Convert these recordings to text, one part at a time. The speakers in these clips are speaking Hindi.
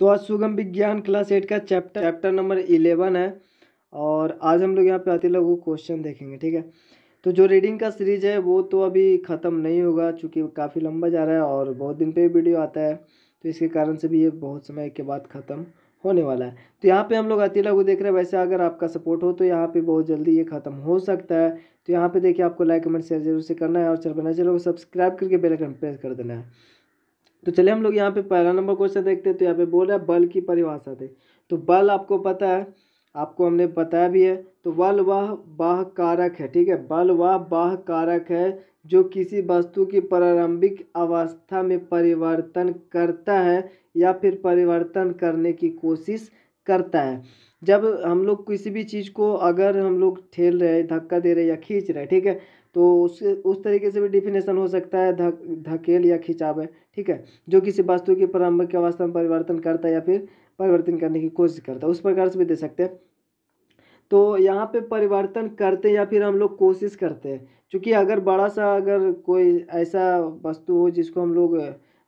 तो आज सुगम विज्ञान क्लास एट का चैप्टर चैप्टर नंबर इलेवन है और आज हम लोग यहाँ पे आते लोगों क्वेश्चन देखेंगे ठीक है तो जो रीडिंग का सीरीज है वो तो अभी ख़त्म नहीं होगा चूँकि काफ़ी लंबा जा रहा है और बहुत दिन पे वीडियो आता है तो इसके कारण से भी ये बहुत समय के बाद ख़त्म होने वाला है तो यहाँ पे हम लोग अति लघु देख रहे हैं वैसे अगर आपका सपोर्ट हो तो यहाँ पे बहुत जल्दी ये ख़त्म हो सकता है तो यहाँ पे देखिए आपको लाइक कमेंट शेयर जरूर से करना है और चल बना चलो सब्सक्राइब करके बेल आइकन प्रेस कर देना है तो चलिए हम लोग यहाँ पे पहला नंबर क्वेश्चन देखते हैं तो यहाँ पे बोल रहा है बल की परिभाषा दे तो बल आपको पता है आपको हमने बताया भी है तो बल वह बाह कारक है ठीक है बल वह बाह कारक है जो किसी वस्तु की प्रारंभिक अवस्था में परिवर्तन करता है या फिर परिवर्तन करने की कोशिश करता है जब हम लोग किसी भी चीज़ को अगर हम लोग ठेल रहे धक्का दे रहे या खींच रहे ठीक है तो उस उस तरीके से भी डिफिनेशन हो सकता है धक धकेल या खिंचाव है ठीक है जो किसी वस्तु की प्रारंभिक अवस्था में परिवर्तन करता है या फिर परिवर्तन करने की कोशिश करता है उस प्रकार से भी दे सकते हैं तो यहाँ पे परिवर्तन करते हैं या फिर हम लोग कोशिश करते हैं क्योंकि अगर बड़ा सा अगर कोई ऐसा वस्तु हो जिसको हम लोग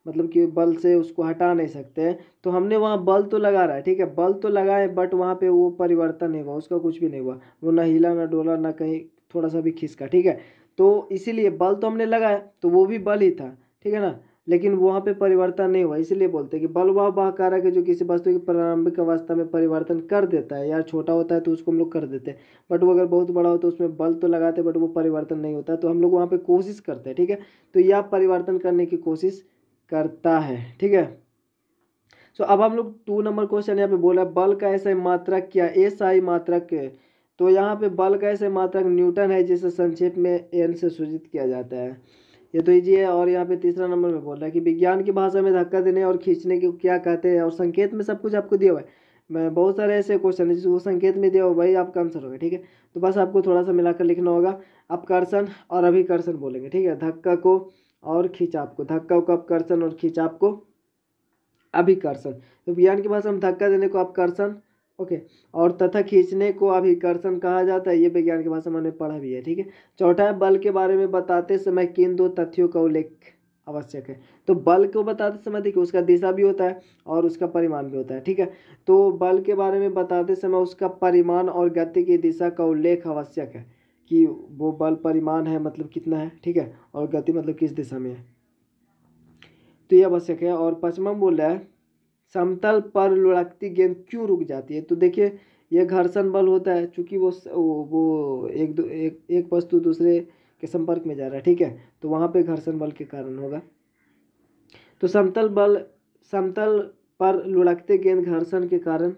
मतलब कि बल से उसको हटा नहीं सकते हैं तो हमने वहाँ बल तो लगा रहा है ठीक है बल तो लगाए बट वहाँ पे वो परिवर्तन नहीं हुआ उसका कुछ भी नहीं हुआ वो ना हिला ना डोला ना कहीं थोड़ा सा भी खिसका ठीक है तो इसीलिए बल तो हमने लगाया तो वो भी बल ही था ठीक है ना लेकिन वहाँ पे परिवर्तन नहीं हुआ इसलिए बोलते हैं कि बल वह वह कारक है जो किसी वस्तु की प्रारंभिक अवस्था में परिवर्तन कर देता है या छोटा होता है तो उसको हम लोग कर देते हैं बट वो अगर बहुत बड़ा हो तो उसमें बल तो लगाते बट वो परिवर्तन नहीं होता तो हम लोग वहाँ पर कोशिश करते हैं ठीक है तो यह परिवर्तन करने की कोशिश करता है ठीक है सो अब हम लोग टू नंबर क्वेश्चन यहाँ पे बोला बल का ऐसा मात्रक क्या ऐसा ही मात्रक तो यहाँ पे बल का ऐसे मात्रक न्यूटन है जिसे संक्षेप में एन से सूचित किया जाता है ये तो ईजी है और यहाँ पे तीसरा नंबर में बोल रहा है कि विज्ञान की भाषा में धक्का देने और खींचने को क्या कहते हैं और संकेत में सब कुछ आपको दिया हुआ है बहुत सारे ऐसे क्वेश्चन है जिसको संकेत में दिया हुआ वही आपका आंसर होगा ठीक है तो बस आपको थोड़ा सा मिलाकर लिखना होगा अपकर्षण और अभिकर्षण बोलेंगे ठीक है धक्का को और खींचाप को धक्का को अपकर्षण और खींचाप को अभिकर्षण तो विज्ञान की भाषा में धक्का देने को अपकर्षण ओके okay. और तथा खींचने को अभिकर्षण कहा जाता है ये विज्ञान की भाषा मैंने पढ़ा भी है ठीक है चौथा है बल के बारे में बताते समय किन दो तथ्यों का उल्लेख आवश्यक है तो बल को बताते समय देखिए उसका दिशा भी होता है और उसका परिमाण भी होता है ठीक है तो बल के बारे में बताते समय उसका परिमाण और गति की दिशा का उल्लेख आवश्यक है कि वो बल परिमाण है मतलब कितना है ठीक है और गति मतलब किस दिशा में है तो ये आवश्यक है और पचमा बोल है समतल पर लुढ़कती गेंद क्यों रुक जाती है तो देखिए यह घर्षण बल होता है चूँकि वो वो एक दो एक एक वस्तु दूसरे के संपर्क में जा रहा है ठीक है तो वहाँ पे घर्षण बल के कारण होगा तो समतल बल समतल पर लुढ़कते गेंद घर्षण के कारण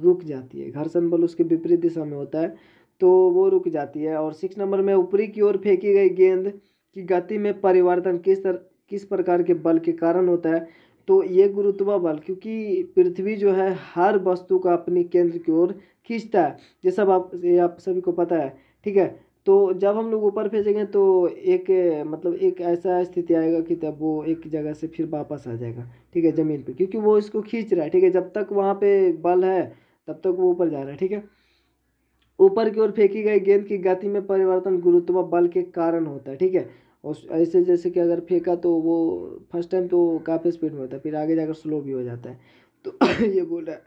रुक जाती है घर्षण बल उसके विपरीत दिशा में होता है तो वो रुक जाती है और सिक्स नंबर में ऊपरी की ओर फेंकी गई गेंद की गति में परिवर्तन किस तरह किस प्रकार के बल के कारण होता है तो ये गुरुत्व बल क्योंकि पृथ्वी जो है हर वस्तु का अपनी केंद्र की ओर खींचता है ये सब आप ये आप सभी को पता है ठीक है तो जब हम लोग ऊपर भेजेंगे तो एक मतलब एक ऐसा स्थिति आएगा कि तब वो एक जगह से फिर वापस आ जाएगा ठीक है ज़मीन पे क्योंकि वो इसको खींच रहा है ठीक है जब तक वहाँ पे बल है तब तक वो ऊपर जा रहा है ठीक है ऊपर की ओर फेंकी गई गेंद की गति में परिवर्तन गुरुत्व बल के कारण होता है ठीक है उस ऐसे जैसे कि अगर फेंका तो वो फर्स्ट टाइम तो काफ़ी स्पीड में होता है फिर आगे जाकर स्लो भी हो जाता है तो ये बोल रहा है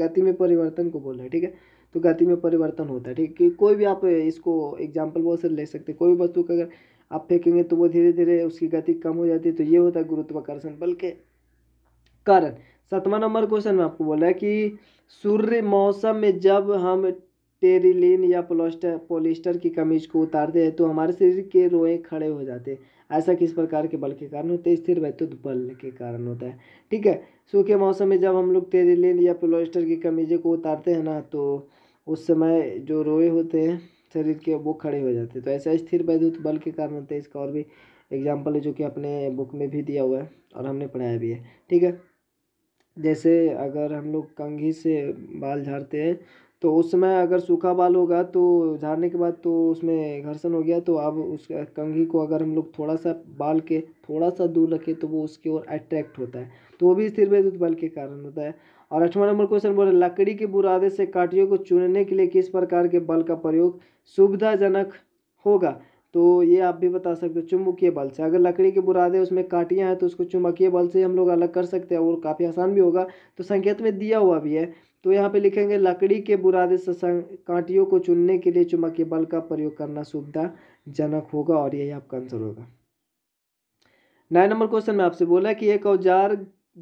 गति में परिवर्तन को बोल रहा है ठीक है तो गति में परिवर्तन होता है ठीक है कोई भी आप इसको एग्जाम्पल बहुत से ले सकते हैं कोई वस्तु का अगर आप फेंकेंगे तो वो धीरे धीरे उसकी गति कम हो जाती है तो ये होता है गुरुत्वाकर्षण बल के कारण सातवां नंबर क्वेश्चन में आपको बोला है कि सूर्य मौसम में जब हम टेरिलीन या पोलोस्टर पोलिस्टर की कमीज को उतारते हैं तो हमारे शरीर के रोए खड़े हो जाते हैं ऐसा किस प्रकार के बल के कारण होते हैं स्थिर वैद्युत बल के कारण होता है ठीक है सूखे मौसम में जब हम लोग टेरिलीन या पोलोस्टर की कमीज़े को उतारते हैं ना तो उस समय जो रोए होते हैं शरीर के वो खड़े हो जाते हैं तो ऐसा स्थिर वैद्युत बल के कारण होते हैं इसका और भी एग्जाम्पल है जो कि अपने बुक में भी दिया हुआ है और हमने पढ़ाया भी है ठीक है जैसे अगर हम लोग कंघी से बाल झाड़ते हैं तो उस समय अगर सूखा बाल होगा तो झाड़ने के बाद तो उसमें घर्षण हो गया तो अब उस कंघी को अगर हम लोग थोड़ा सा बाल के थोड़ा सा दूर रखें तो वो उसकी ओर अट्रैक्ट होता है तो वो भी स्थिर विद्युत बल के कारण होता है और अठवा नंबर क्वेश्चन बोल रहे लकड़ी के बुरादे से काटियों को चुनने के लिए किस प्रकार के बल का प्रयोग सुविधाजनक होगा तो ये आप भी बता सकते हो चुंबकीय बल से अगर लकड़ी के बुरादे उसमें काटियाँ हैं तो उसको चुंबकीय बल से हम लोग अलग कर सकते हैं और काफ़ी आसान भी होगा तो संकेत में दिया हुआ भी है तो यहाँ पे लिखेंगे लकड़ी के बुरादे कांटियों को चुनने के लिए चुंबकीय बल का प्रयोग करना सुविधाजनक होगा और यही आपका आंसर होगा नाइन नंबर क्वेश्चन में आपसे बोला कि एक औजार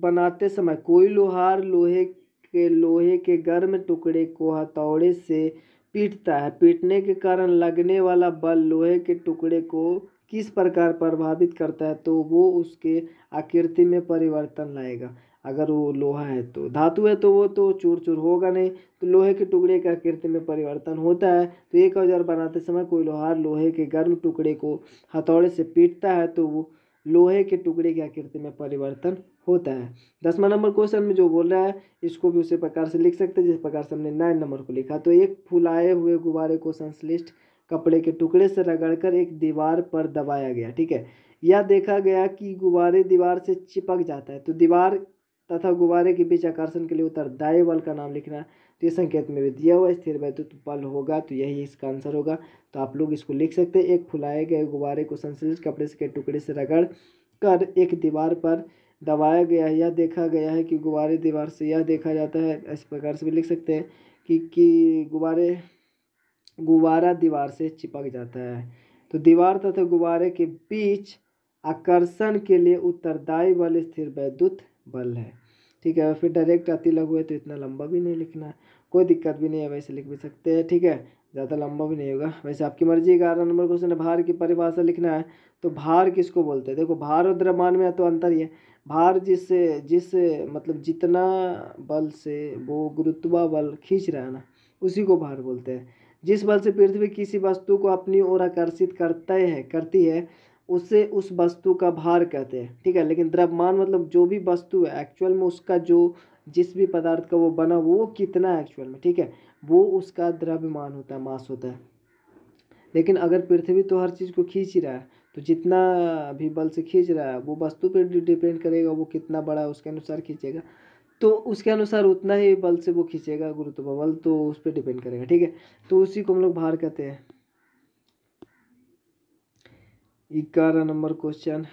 बनाते समय कोई लोहार लोहे के लोहे के गर्म टुकड़े को हथौड़े से पीटता है पीटने के कारण लगने वाला बल लोहे के टुकड़े को किस प्रकार प्रभावित करता है तो वो उसके आकृति में परिवर्तन लाएगा अगर वो लोहा है तो धातु है तो वो तो चूर चूर होगा नहीं तो लोहे के टुकड़े का कृत्य में परिवर्तन होता है तो एक औजार बनाते समय कोई लोहार लोहे के गर्म टुकड़े को हथौड़े से पीटता है तो वो लोहे के टुकड़े की आकृति में परिवर्तन होता है दसवा नंबर क्वेश्चन में जो बोल रहा है इसको भी उसी प्रकार से लिख सकते हैं जिस प्रकार से हमने नाइन नंबर को लिखा तो एक फुलाए हुए गुब्बारे को संश्लिष्ट कपड़े के टुकड़े से रगड़कर एक दीवार पर दबाया गया ठीक है यह देखा गया कि गुब्बारे दीवार से चिपक जाता है तो दीवार तथा गुब्बारे के बीच आकर्षण के लिए उत्तरदायी बल का नाम लिखना तो ये संकेत में भी दिया हुआ स्थिर वैद्युत बल होगा तो यही इसका आंसर होगा तो आप लोग इसको लिख सकते हैं एक फुलाए गए गुब्बारे को संश्लिष्ट कपड़े के टुकड़े से रगड़ कर एक दीवार पर दबाया गया है यह देखा गया है कि गुब्बारे दीवार से यह देखा जाता है इस प्रकार से भी लिख सकते हैं कि कि गुब्बारे गुब्बारा दीवार से चिपक जाता है तो दीवार तथा गुब्बारे के बीच आकर्षण के लिए उत्तरदायी बल स्थिर वैद्युत बल है ठीक है फिर डायरेक्ट अति लघु है तो इतना लंबा भी नहीं लिखना है कोई दिक्कत भी नहीं है वैसे लिख भी सकते हैं ठीक है ज़्यादा लंबा भी नहीं होगा वैसे आपकी मर्जी ग्यारह नंबर क्वेश्चन है भार की परिभाषा लिखना है तो भार किसको बोलते हैं देखो भार और द्रव्यमान में तो अंतर ही है भार जिस जिस मतलब जितना बल से वो गुरुत्वा बल खींच रहा है ना उसी को भार बोलते हैं जिस बल से पृथ्वी किसी वस्तु को अपनी ओर आकर्षित करता है करती है उसे उस वस्तु का भार कहते हैं ठीक है लेकिन द्रव्यमान मतलब जो भी वस्तु है एक्चुअल में उसका जो जिस भी पदार्थ का वो बना वो कितना है एक्चुअल में ठीक है वो उसका द्रव्यमान होता है मास होता है लेकिन अगर पृथ्वी तो हर चीज़ को खींच ही रहा है तो जितना भी बल से खींच रहा है वो वस्तु पर डिपेंड करेगा वो कितना बड़ा है उसके अनुसार खींचेगा तो उसके अनुसार उतना ही बल से वो खींचेगा गुरुत्व बल तो उस पर डिपेंड करेगा ठीक है तो उसी को हम लोग भार कहते हैं ग्यारह नंबर क्वेश्चन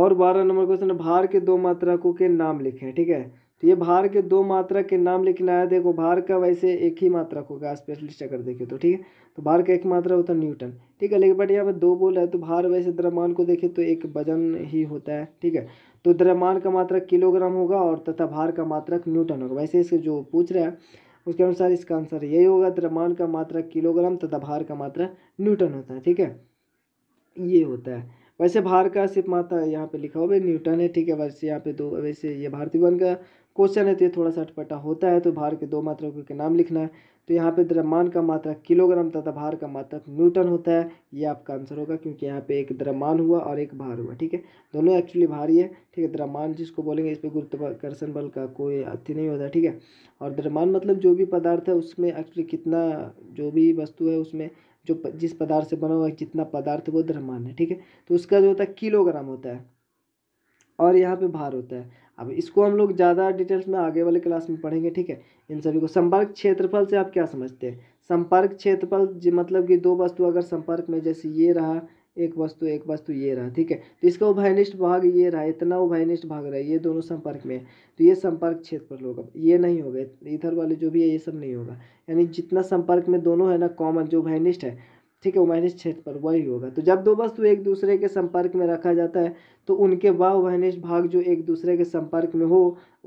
और बारह नंबर क्वेश्चन भार के दो मात्रा को के नाम लिखें ठीक है तो ये भार के दो मात्रा के नाम लिखना है देखो भार का वैसे एक ही को गया स्पेशलिस्ट अगर देखे तो ठीक है तो भार का एक मात्रा होता है न्यूटन ठीक है लेकिन बट यहाँ पर दो बोल है तो भार वैसे द्रव्यमान को देखे तो एक वजन ही होता है ठीक है तो द्रव्यमान का मात्रक किलोग्राम होगा और तथा भार का मात्रक न्यूटन होगा वैसे इसके जो पूछ रहा है उसके अनुसार इसका आंसर यही होगा द्रव्यमान का मात्रा किलोग्राम तथा भार का मात्रा न्यूटन होता है ठीक है ये होता है वैसे भार का सिर्फ मात्रा यहाँ पे लिखा हुआ है न्यूटन है ठीक है वैसे यहाँ पे दो वैसे ये भारतीय वन का क्वेश्चन है तो ये थोड़ा सा अटपटा होता है तो भार के दो मात्रा के नाम लिखना है तो यहाँ पे द्रव्यमान का मात्रा किलोग्राम तथा भार का मात्रक न्यूटन होता है ये आपका आंसर होगा क्योंकि यहाँ पे एक द्रव्यमान हुआ और एक भार हुआ ठीक है दोनों एक्चुअली भारी है ठीक है द्रव्यमान जिसको बोलेंगे इस पर गुरुत्वाकर्षण बल का कोई अति नहीं होता ठीक है और द्रव्यमान मतलब जो भी पदार्थ है उसमें एक्चुअली कितना जो भी वस्तु है उसमें जो जिस पदार्थ से बना हुआ है जितना पदार्थ वो द्रव्यमान है ठीक है तो उसका जो होता है किलोग्राम होता है और यहाँ पे भार होता है अब इसको हम लोग ज़्यादा डिटेल्स में आगे वाले क्लास में पढ़ेंगे ठीक है इन सभी को संपर्क क्षेत्रफल से आप क्या समझते हैं संपर्क क्षेत्रफल मतलब कि दो वस्तु अगर संपर्क में जैसे ये रहा एक वस्तु एक वस्तु ये रहा ठीक है तो इसका उभयनिष्ठ भाग ये रहा इतना उभयनिष्ठ भाग रहा ये दोनों संपर्क में है तो ये संपर्क क्षेत्रफल होगा ये नहीं होगा इधर वाले जो भी है ये सब नहीं होगा यानी जितना संपर्क में दोनों है ना कॉमन जो उभयनिष्ठ है ठीक है उमैनिश क्षेत्र पर वही होगा तो जब दो वस्तु एक दूसरे के संपर्क में रखा जाता है तो उनके वाह उमैनिश भाग जो एक दूसरे के संपर्क में हो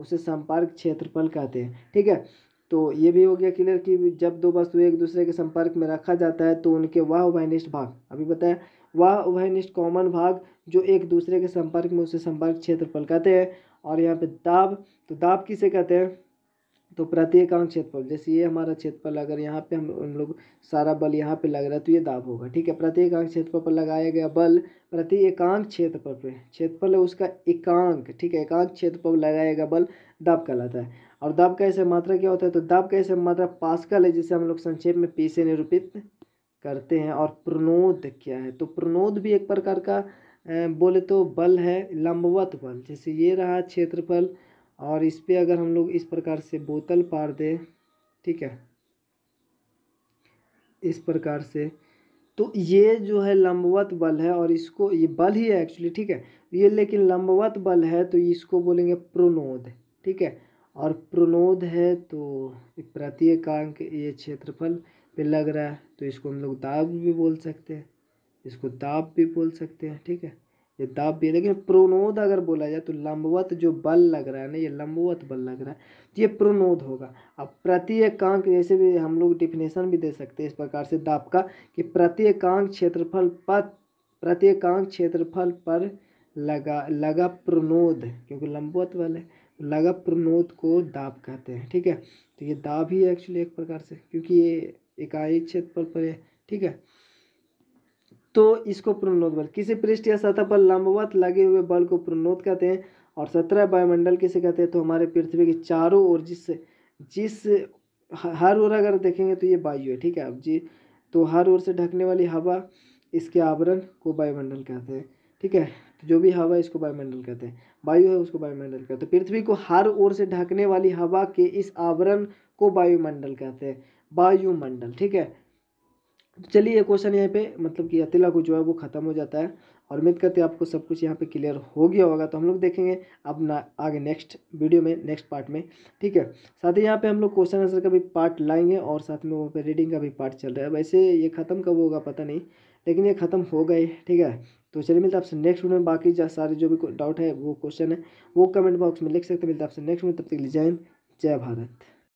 उसे संपर्क क्षेत्रफल कहते हैं ठीक है तो ये भी हो गया क्लियर कि जब दो वस्तु एक दूसरे के संपर्क में रखा जाता है तो उनके वाह वहनिष्ठ भाग अभी बताया वाह वहनिष्ठ कॉमन भाग जो एक दूसरे के संपर्क में उसे संपर्क क्षेत्रफल कहते हैं और यहाँ पे दाब तो दाब किसे कहते हैं तो प्रत्येक अंग क्षेत्रफल जैसे ये हमारा क्षेत्रफल अगर यहाँ पे हम उन लोग सारा बल यहाँ पे लग रहा है तो ये दाब होगा ठीक है प्रत्येक अंग क्षेत्रफल पर लगाया गया बल प्रति एकांक क्षेत्रफल पे क्षेत्रफल है उसका एकांक ठीक है एकांक क्षेत्रफल लगाया गया बल दाब कहलाता है और दाब का ऐसे मात्रा क्या होता है तो दाब का ऐसे मात्रा पास्कल है जिसे हम लोग संक्षेप में पी से निरूपित करते हैं और प्रणोद क्या है तो प्रणोद भी एक प्रकार का बोले तो बल है लंबवत बल जैसे ये रहा क्षेत्रफल और इस पर अगर हम लोग इस प्रकार से बोतल पार दें ठीक है इस प्रकार से तो ये जो है लंबवत बल है और इसको ये बल ही है एक्चुअली ठीक है ये लेकिन लंबवत बल है तो इसको बोलेंगे प्रोनोद ठीक है और प्रोनोद है तो प्रत्येकांक ये क्षेत्रफल पे लग रहा है तो इसको हम लोग दाब भी बोल सकते हैं इसको दाब भी बोल सकते हैं ठीक है ये दाब भी है लेकिन प्रोनोद अगर बोला जाए तो लंबवत जो बल लग रहा है ना ये लंबवत बल लग रहा है तो ये प्रोनोद होगा अब प्रति एकांक जैसे भी हम लोग डिफिनेशन भी दे सकते हैं इस प्रकार से दाब का कि प्रति एकांक क्षेत्रफल पर प्रति एकांक क्षेत्रफल पर लगा लगा प्रोनोद क्योंकि लंबवत बल है लगा प्रोनोद को दाब कहते हैं ठीक है तो ये दाब ही है एक्चुअली एक प्रकार से क्योंकि ये इकाई क्षेत्रफल पर है ठीक है तो इसको प्रोन्नोद बल किसी पृष्ठ या सतह पर लंबवत लगे हुए बल को प्रोन्नोद कहते हैं और सत्रह वायुमंडल किसे कहते हैं तो हमारे पृथ्वी के चारों ओर जिस जिस हर ओर अगर देखेंगे तो ये वायु है ठीक है अब जी तो हर ओर से ढकने वाली हवा इसके आवरण को वायुमंडल कहते हैं ठीक है तो जो भी हवा इसको वायुमंडल कहते हैं वायु है उसको वायुमंडल कहते हैं तो पृथ्वी को हर ओर से ढकने वाली हवा के इस आवरण को वायुमंडल कहते हैं वायुमंडल ठीक है तो चलिए ये क्वेश्चन यहाँ पे मतलब कि अतिला को जो है वो ख़त्म हो जाता है और उम्मीद करते हैं आपको सब कुछ यहाँ पे क्लियर हो गया होगा तो हम लोग देखेंगे अब ना आगे नेक्स्ट वीडियो में नेक्स्ट पार्ट में ठीक है साथ ही यहाँ पे हम लोग क्वेश्चन आंसर का भी पार्ट लाएंगे और साथ में वहाँ पर रीडिंग का भी पार्ट चल रहा है वैसे ये ख़त्म कब होगा पता नहीं लेकिन ये ख़त्म हो गए ठीक है तो चलिए मिलता आपसे नेक्स्ट वीडियो में बाकी सारे जो भी डाउट है वो क्वेश्चन है वो कमेंट बॉक्स में लिख सकते मिलता आपसे नेक्स्ट में तब तक लीजिए जय भारत